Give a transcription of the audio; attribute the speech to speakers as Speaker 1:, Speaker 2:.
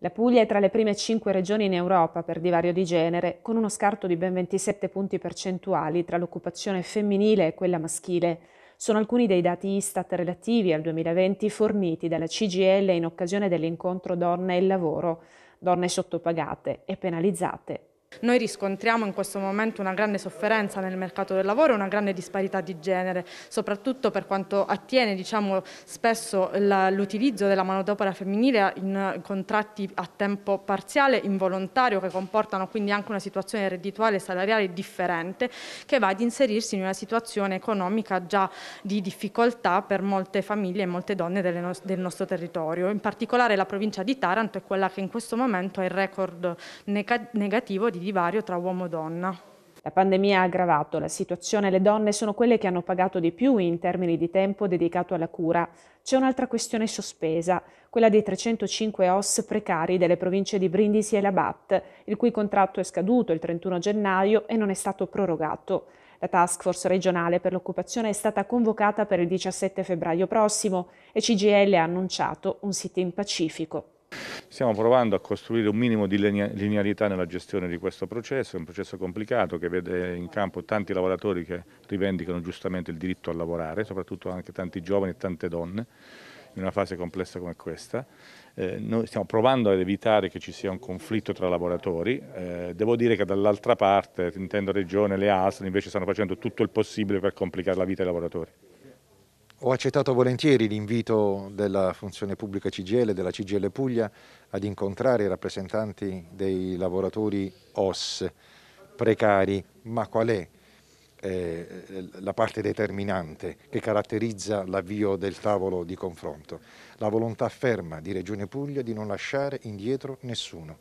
Speaker 1: La Puglia è tra le prime cinque regioni in Europa per divario di genere, con uno scarto di ben 27 punti percentuali tra l'occupazione femminile e quella maschile. Sono alcuni dei dati ISTAT relativi al 2020 forniti dalla CGL in occasione dell'incontro Donne e Lavoro, donne sottopagate e penalizzate noi riscontriamo in questo
Speaker 2: momento una grande sofferenza nel mercato del lavoro e una grande disparità di genere, soprattutto per quanto attiene diciamo, spesso l'utilizzo della manodopera femminile in contratti a tempo parziale, involontario, che comportano quindi anche una situazione reddituale e salariale differente, che va ad inserirsi in una situazione economica già di difficoltà per molte famiglie e molte donne no del nostro territorio. In particolare la provincia di Taranto
Speaker 1: è quella che in questo momento ha il record neg negativo di di divario tra uomo e donna. La pandemia ha aggravato la situazione, le donne sono quelle che hanno pagato di più in termini di tempo dedicato alla cura. C'è un'altra questione sospesa, quella dei 305 OS precari delle province di Brindisi e Labat, il cui contratto è scaduto il 31 gennaio e non è stato prorogato. La task force regionale per l'occupazione è stata convocata per il 17 febbraio prossimo e CGL ha annunciato un sit-in pacifico.
Speaker 3: Stiamo provando a costruire un minimo di linearità nella gestione di questo processo, è un processo complicato che vede in campo tanti lavoratori che rivendicano giustamente il diritto a lavorare, soprattutto anche tanti giovani e tante donne in una fase complessa come questa. Eh, noi stiamo provando ad evitare che ci sia un conflitto tra lavoratori, eh, devo dire che dall'altra parte, intendo Regione, le ASL, invece stanno facendo tutto il possibile per complicare la vita ai lavoratori
Speaker 4: ho accettato volentieri l'invito della funzione pubblica CGL, della CGL Puglia, ad incontrare i rappresentanti dei lavoratori OS precari, ma qual è eh, la parte determinante che caratterizza l'avvio del tavolo di confronto? La volontà ferma di Regione Puglia di non lasciare indietro nessuno.